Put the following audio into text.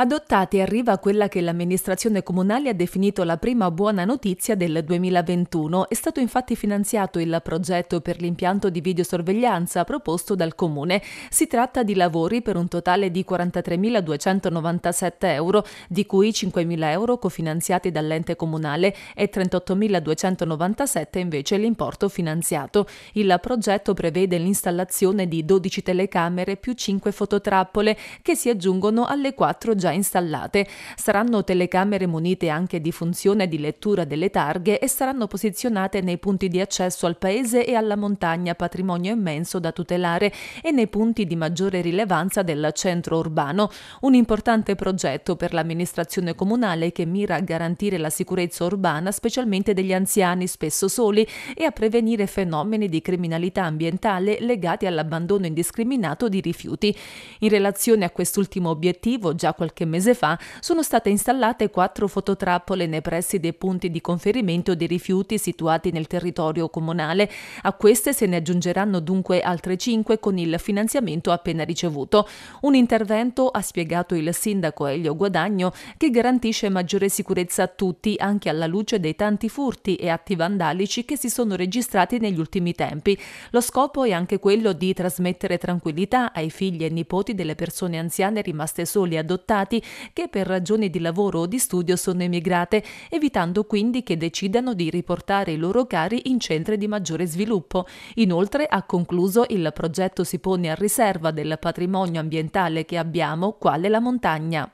adottati arriva quella che l'amministrazione comunale ha definito la prima buona notizia del 2021. È stato infatti finanziato il progetto per l'impianto di videosorveglianza proposto dal comune. Si tratta di lavori per un totale di 43.297 euro, di cui 5.000 euro cofinanziati dall'ente comunale e 38.297 invece l'importo finanziato. Il progetto prevede l'installazione di 12 telecamere più 5 fototrappole che si aggiungono alle 4 già già installate, saranno telecamere munite anche di funzione di lettura delle targhe e saranno posizionate nei punti di accesso al paese e alla montagna patrimonio immenso da tutelare e nei punti di maggiore rilevanza del centro urbano, un importante progetto per l'amministrazione comunale che mira a garantire la sicurezza urbana specialmente degli anziani spesso soli e a prevenire fenomeni di criminalità ambientale legati all'abbandono indiscriminato di rifiuti. In relazione a quest'ultimo obiettivo, già qualche qualche mese fa sono state installate quattro fototrappole nei pressi dei punti di conferimento dei rifiuti situati nel territorio comunale. A queste se ne aggiungeranno dunque altre cinque con il finanziamento appena ricevuto. Un intervento, ha spiegato il sindaco Elio Guadagno, che garantisce maggiore sicurezza a tutti, anche alla luce dei tanti furti e atti vandalici che si sono registrati negli ultimi tempi. Lo scopo è anche quello di trasmettere tranquillità ai figli e nipoti delle persone anziane rimaste soli adottate immigrati che per ragioni di lavoro o di studio sono emigrate, evitando quindi che decidano di riportare i loro cari in centri di maggiore sviluppo. Inoltre, ha concluso, il progetto si pone a riserva del patrimonio ambientale che abbiamo, quale la montagna.